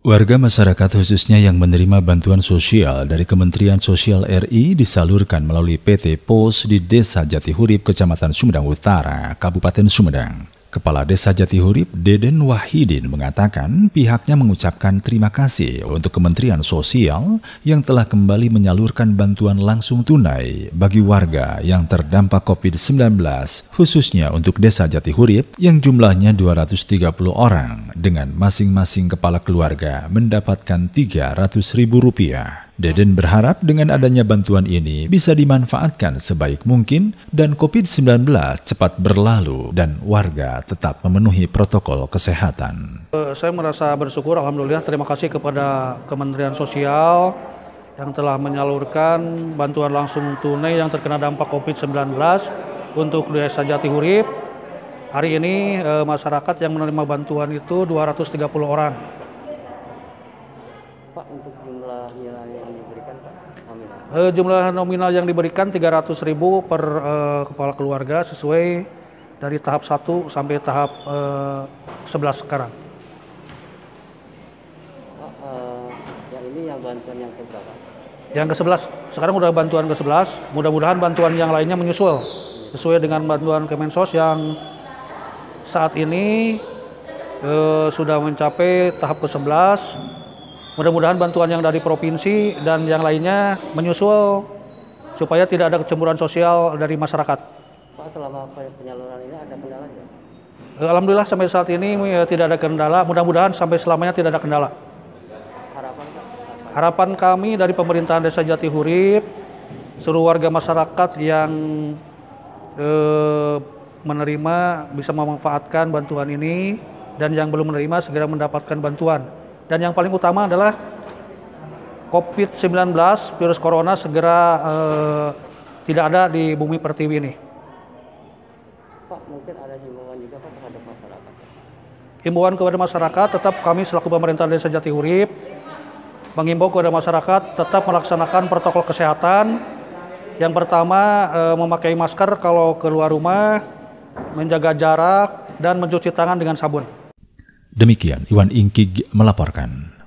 Warga masyarakat khususnya yang menerima bantuan sosial dari Kementerian Sosial RI disalurkan melalui PT POS di Desa Jati Jatihurip, Kecamatan Sumedang Utara, Kabupaten Sumedang. Kepala Desa Jati Jatihurip, Deden Wahidin, mengatakan pihaknya mengucapkan terima kasih untuk Kementerian Sosial yang telah kembali menyalurkan bantuan langsung tunai bagi warga yang terdampak COVID-19, khususnya untuk Desa Jati Jatihurip yang jumlahnya 230 orang dengan masing-masing kepala keluarga mendapatkan Rp300.000. Deden berharap dengan adanya bantuan ini bisa dimanfaatkan sebaik mungkin dan COVID-19 cepat berlalu dan warga tetap memenuhi protokol kesehatan. Eh, saya merasa bersyukur, Alhamdulillah terima kasih kepada Kementerian Sosial yang telah menyalurkan bantuan langsung tunai yang terkena dampak COVID-19 untuk Desa Jatihurip. Hari ini e, masyarakat yang menerima bantuan itu 230 orang. Pak, untuk jumlah nilai yang diberikan, Pak? Nominal. E, jumlah nominal yang diberikan 300.000 per e, kepala keluarga sesuai dari tahap 1 sampai tahap e, 11 sekarang. Pak, e, yang ini yang bantuan yang keberapa? Yang ke-11. Sekarang udah bantuan ke-11, mudah-mudahan bantuan yang lainnya menyusul sesuai dengan bantuan Kemensos yang saat ini eh, sudah mencapai tahap ke-11. Mudah-mudahan bantuan yang dari provinsi dan yang lainnya menyusul supaya tidak ada kecemburuan sosial dari masyarakat. Pak, selama penyaluran ini ada kendala ya? Alhamdulillah sampai saat ini ya, tidak ada kendala. Mudah-mudahan sampai selamanya tidak ada kendala. Harapan, Harapan kami dari pemerintahan Desa Jati Hurib seluruh warga masyarakat yang eh, menerima bisa memanfaatkan bantuan ini dan yang belum menerima segera mendapatkan bantuan. Dan yang paling utama adalah COVID-19 virus corona segera eh, tidak ada di bumi pertiwi ini. Pak, mungkin ada himbauan juga Pak terhadap masyarakat. Himbauan kepada masyarakat tetap kami selaku pemerintah Desa Jati Urip mengimbau kepada masyarakat tetap melaksanakan protokol kesehatan. Yang pertama eh, memakai masker kalau keluar rumah, menjaga jarak, dan mencuci tangan dengan sabun. Demikian Iwan Ingkig melaporkan.